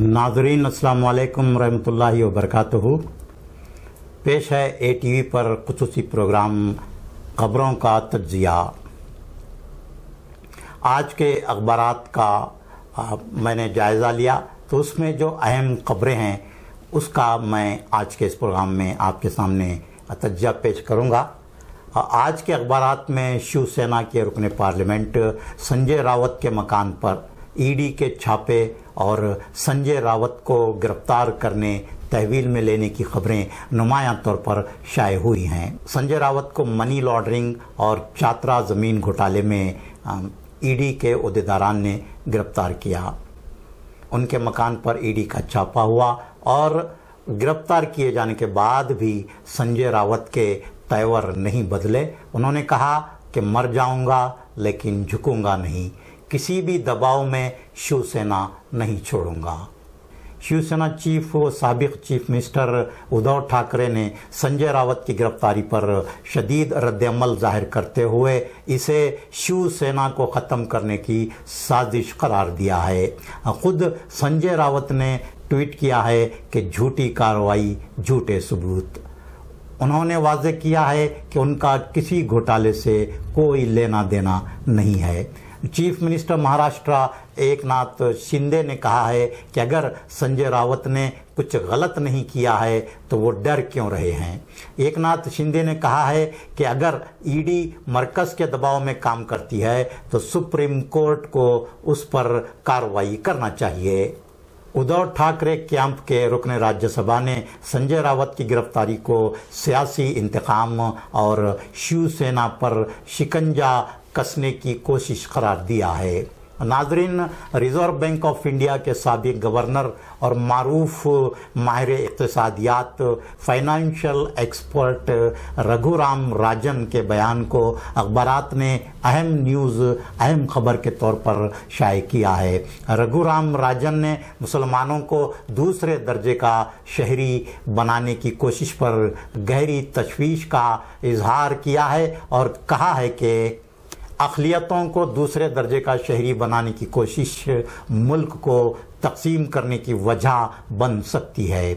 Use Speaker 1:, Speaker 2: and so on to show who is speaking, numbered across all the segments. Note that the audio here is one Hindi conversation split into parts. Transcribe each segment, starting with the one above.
Speaker 1: नाजरीन असलकम वरहमल वबरक पेश है ए टी वी पर खसूसी प्रोग्राम खबरों का तजिया आज के अखबार का आ, मैंने जायज़ा लिया तो उसमें जो अहम खबरें हैं उसका मैं आज के इस प्रोग्राम में आपके सामने तजिया पेश करूँगा आज के अखबार में शिवसेना के रुकन पार्लियामेंट संजय रावत के मकान पर ईडी के छापे और संजय रावत को गिरफ्तार करने तहवील में लेने की खबरें नुमाया तौर पर शाये हुई हैं संजय रावत को मनी लॉन्ड्रिंग और चात्रा जमीन घोटाले में ईडी के अहदेदारान ने गिरफ्तार किया उनके मकान पर ईडी का छापा हुआ और गिरफ्तार किए जाने के बाद भी संजय रावत के तैवर नहीं बदले उन्होंने कहा कि मर जाऊंगा लेकिन झुकूंगा नहीं किसी भी दबाव में शिवसेना नहीं छोड़ूंगा शिवसेना चीफ व सबक चीफ मिनिस्टर उद्धव ठाकरे ने संजय रावत की गिरफ्तारी पर शदीद रद्दमल जाहिर करते हुए इसे शिवसेना को ख़त्म करने की साजिश करार दिया है खुद संजय रावत ने ट्वीट किया है कि झूठी कार्रवाई झूठे सबूत उन्होंने वाजे किया है कि उनका किसी घोटाले से कोई लेना देना नहीं है चीफ मिनिस्टर महाराष्ट्र एक नाथ शिंदे ने कहा है कि अगर संजय रावत ने कुछ गलत नहीं किया है तो वो डर क्यों रहे हैं एक नाथ शिंदे ने कहा है कि अगर ईडी मरकज के दबाव में काम करती है तो सुप्रीम कोर्ट को उस पर कार्रवाई करना चाहिए उद्धव ठाकरे कैंप के रुकने राज्यसभा ने संजय रावत की गिरफ्तारी को सियासी इंतकाम और शिवसेना पर शिकंजा कसने की कोशिश करार दिया है नाजरीन रिजर्व बैंक ऑफ इंडिया के सबक गवर्नर और मरूफ माहिर इकतसादियात फाइनेंशियल एक्सपर्ट रघुराम राजन के बयान को अखबार ने अहम न्यूज़ अहम खबर के तौर पर शाये किया है रघुराम राजन ने मुसलमानों को दूसरे दर्जे का शहरी बनाने की कोशिश पर गहरी तशवीश का इजहार किया है और कहा है कि अखिलियतों को दूसरे दर्जे का शहरी बनाने की कोशिश मुल्क को तकसीम करने की वजह बन सकती है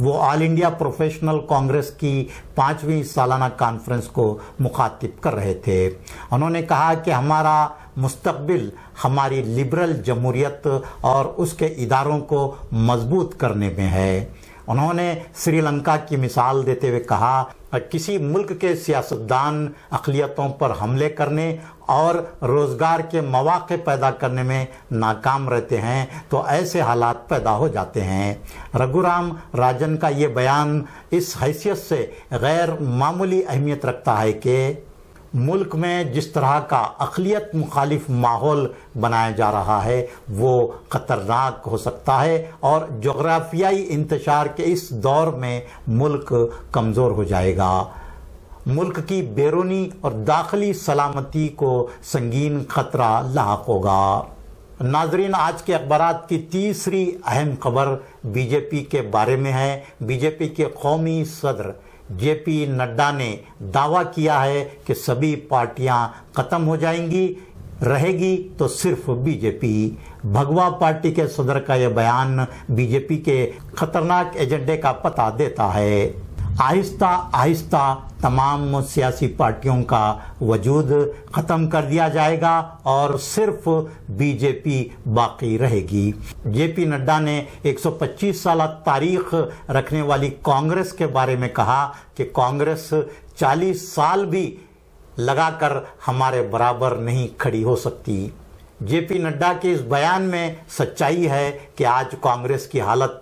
Speaker 1: वो ऑल इंडिया प्रोफेशनल कांग्रेस की पांचवी सालाना कॉन्फ्रेंस को मुखातिब कर रहे थे उन्होंने कहा कि हमारा मुस्तबिल हमारी लिबरल जमहूरियत और उसके इदारों को मजबूत करने में है उन्होंने श्रीलंका की मिसाल देते हुए कहा किसी मुल्क के सियासतदान अकलीतों पर हमले करने और रोज़गार के मौाक़े पैदा करने में नाकाम रहते हैं तो ऐसे हालात पैदा हो जाते हैं रघुराम राजन का ये बयान इस हैसियत से गैर मामूली अहमियत रखता है कि मुल्क में जिस तरह का अखिलियत मुखालिफ माहौल बनाया जा रहा है वो ख़तरनाक हो सकता है और जोग्राफियाई इंतशार के इस दौर में मुल्क कमज़ोर हो जाएगा मुल्क की बैरूनी और दाखिली सलामती को संगीन खतरा लाक होगा नाजरीन आज के अखबार की तीसरी अहम खबर बीजेपी के बारे में है बीजेपी के कौमी सदर जेपी नड्डा ने दावा किया है कि सभी पार्टियां खत्म हो जाएंगी रहेगी तो सिर्फ बीजेपी भगवा पार्टी के सदर का यह बयान बीजेपी के खतरनाक एजेंडे का पता देता है आहिस्ता आहिस्ता तमाम सियासी पार्टियों का वजूद ख़त्म कर दिया जाएगा और सिर्फ बीजेपी बाकी रहेगी जेपी नड्डा ने 125 साल तारीख रखने वाली कांग्रेस के बारे में कहा कि कांग्रेस 40 साल भी लगाकर हमारे बराबर नहीं खड़ी हो सकती जेपी नड्डा के इस बयान में सच्चाई है कि आज कांग्रेस की हालत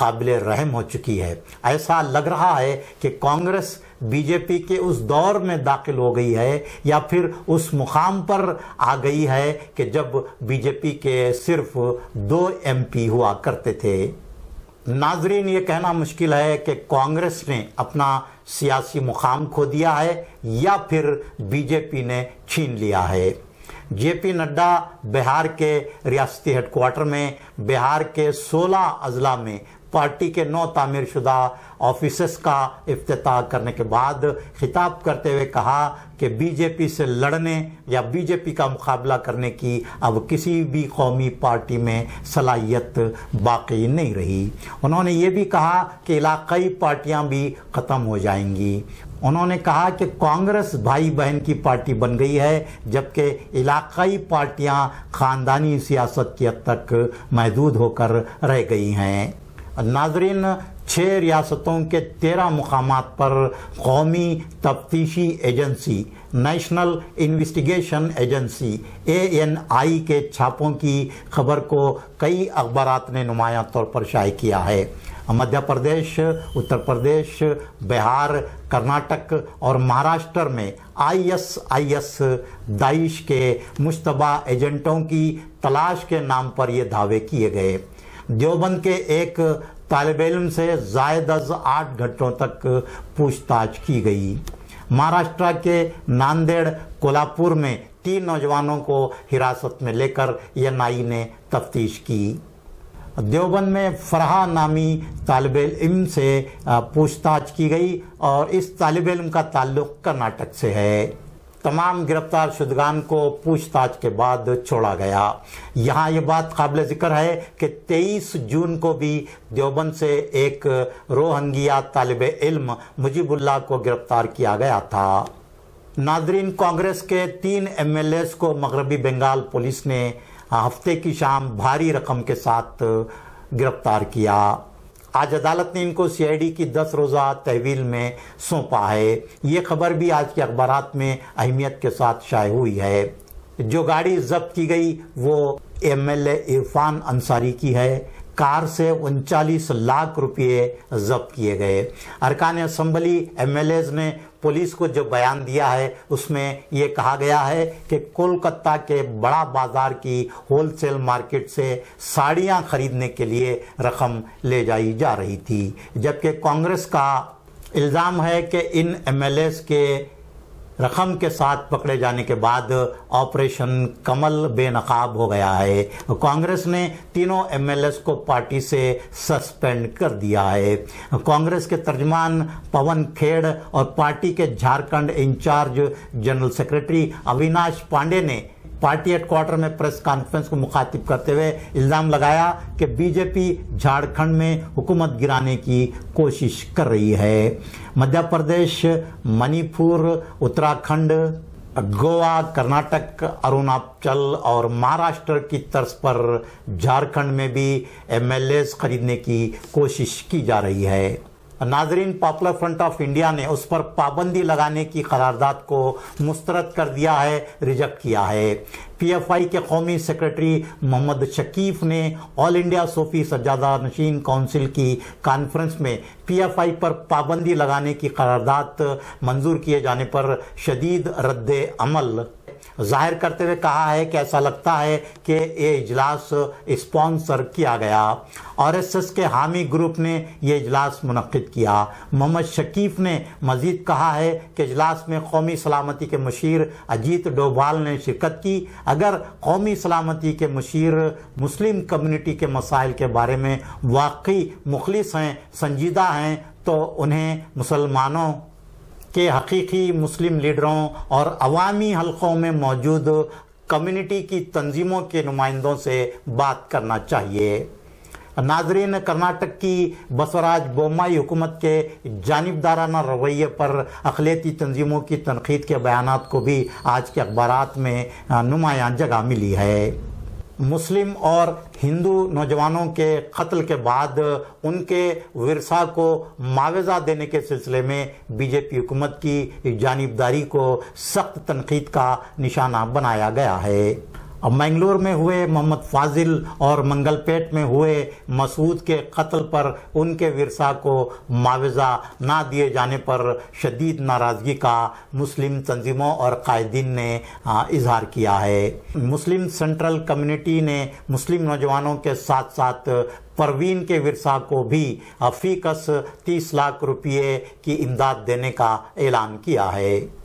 Speaker 1: काबिल रहम हो चुकी है ऐसा लग रहा है कि कांग्रेस बीजेपी के उस दौर में दाखिल हो गई है या फिर उस मुकाम पर आ गई है कि जब बीजेपी के सिर्फ दो एमपी हुआ करते थे नाजरीन ये कहना मुश्किल है कि कांग्रेस ने अपना सियासी मुकाम खो दिया है या फिर बीजेपी ने छीन लिया है जेपी नड्डा बिहार के रियासती हेडक्वार्टर में बिहार के 16 अजला में पार्टी के नौ तामीरशुदा ऑफिस का अफ्ताह करने के बाद खिताब करते हुए कहा कि बीजेपी से लड़ने या बीजेपी का मुकाबला करने की अब किसी भी कौमी पार्टी में सलाहियत बाकी नहीं रही उन्होंने ये भी कहा कि इलाकई पार्टियां भी ख़त्म हो जाएंगी उन्होंने कहा कि कांग्रेस भाई बहन की पार्टी बन गई है जबकि इलाकाई पार्टियां ख़ानदानी सियासत की हद तक महदूद होकर रह गई हैं नाजरीन छः रियासतों के तेरह मकाम पर कौमी तफ्तीशी agency national investigation agency A N I के छापों की खबर को कई अखबार ने नुमाया तौर पर शाये किया है मध्य प्रदेश उत्तर प्रदेश बिहार कर्नाटक और महाराष्ट्र में आईएसआईएस दाइश के मुशतबा एजेंटों की तलाश के नाम पर ये दावे किए गए देवबंद के एक तालब इम से जायद अज आठ घंटों तक पूछताछ की गई महाराष्ट्र के नांदेड़ कोल्हापुर में तीन नौजवानों को हिरासत में लेकर आई ने तफ्तीश की देवबंद में फरहा नामी तालब इम से पूछताछ की गई और इस तालब इम का ताल्लुक कर्नाटक से है तमाम गिरफ्तार शुदगान को पूछताछ के बाद छोड़ा गया यहाँ ये बात काबिल ज़िक्र है कि 23 जून को भी देवबंद से एक रोहंगिया तालब इल्म मुजीबुल्ला को गिरफ्तार किया गया था नादरीन कांग्रेस के तीन एमएलएस को मगरबी बंगाल पुलिस ने हफ्ते की शाम भारी रकम के साथ गिरफ्तार किया आज अदालत ने इनको सीआईडी की 10 रोज़ा तहवील में सौंपा है ये खबर भी आज के अखबार में अहमियत के साथ शाये हुई है जो गाड़ी जब्त की गई वो एम एल इरफान अंसारी की है कार से उनचालीस लाख रुपए जब्त किए गए अरकान असम्बली एमएलएज ने पुलिस को जो बयान दिया है उसमें ये कहा गया है कि कोलकाता के बड़ा बाजार की होलसेल मार्केट से साड़ियां खरीदने के लिए रकम ले जाई जा रही थी जबकि कांग्रेस का इल्ज़ाम है कि इन एमएलएस के रकम के साथ पकड़े जाने के बाद ऑपरेशन कमल बेनकाब हो गया है कांग्रेस ने तीनों एमएलएस को पार्टी से सस्पेंड कर दिया है कांग्रेस के तर्जमान पवन खेड़ और पार्टी के Jharkhand incharge general secretary Avinash Pandey ने पार्टी हेडक्वार्टर में प्रेस कॉन्फ्रेंस को मुखातिब करते हुए इल्ज़ाम लगाया कि बीजेपी झारखंड में हुकूमत गिराने की कोशिश कर रही है मध्य प्रदेश मणिपुर उत्तराखंड गोवा कर्नाटक अरुणाचल और महाराष्ट्र की तर्ज पर झारखंड में भी एमएलए खरीदने की कोशिश की जा रही है नाजरीन पॉपुलर फ्रंट ऑफ इंडिया ने उस पर पाबंदी लगाने की करारदाद को मुस्तरद कर दिया है रिजेक्ट किया है पीएफआई के कौमी सेक्रेटरी मोहम्मद शकीफ ने all India Sufi Sajjada Nashin council की कॉन्फ्रेंस में पीएफआई पर पाबंदी लगाने की करारदाद मंजूर किए जाने पर शदीद रद्द अमल जाहिर करते हुए कहा है कि ऐसा लगता है कि ये इजलास स्पॉन्सर किया गया आरएसएस के हामी ग्रुप ने यह इजलास मनद किया मोहम्मद शकीफ ने मजीद कहा है कि इजलास में कौमी सलामती के मशीर अजीत डोभाल ने शिरकत की अगर कौमी सलामती के मशीर मुस्लिम कम्युनिटी के मसाइल के बारे में वाकई मुखलिस हैं संजीदा हैं तो उन्हें मुसलमानों के हकीकी मुस्लिम लीडरों और अवामी हलकों में मौजूद कम्युनिटी की तंजीमों के नुमाइंदों से बात करना चाहिए नाजरीन कर्नाटक की बसवराज बोमाई हुकूमत के जानबदाराना रवैये पर अखिलती तंजीमों की तनखीद के बयान को भी आज के अखबार में नुमायाँ जगह मिली है मुस्लिम और हिंदू नौजवानों के कत्ल के बाद उनके वरसा को मुआवजा देने के सिलसिले में बीजेपी हुकूमत की जानबदारी को सख्त तनकीद का निशाना बनाया गया है मंगलोर में हुए मोहम्मद फाजिल और मंगलपेट में हुए मसूद के कत्ल पर उनके विरसा को मुआवजा ना दिए जाने पर शदीद नाराज़गी का मुस्लिम तंजीमों और कायदीन ने इजहार किया है मुस्लिम सेंट्रल कम्युनिटी ने मुस्लिम नौजवानों के साथ साथ परवीन के विरसा को भी फीकस तीस लाख रुपये की इमदाद देने का ऐलान किया है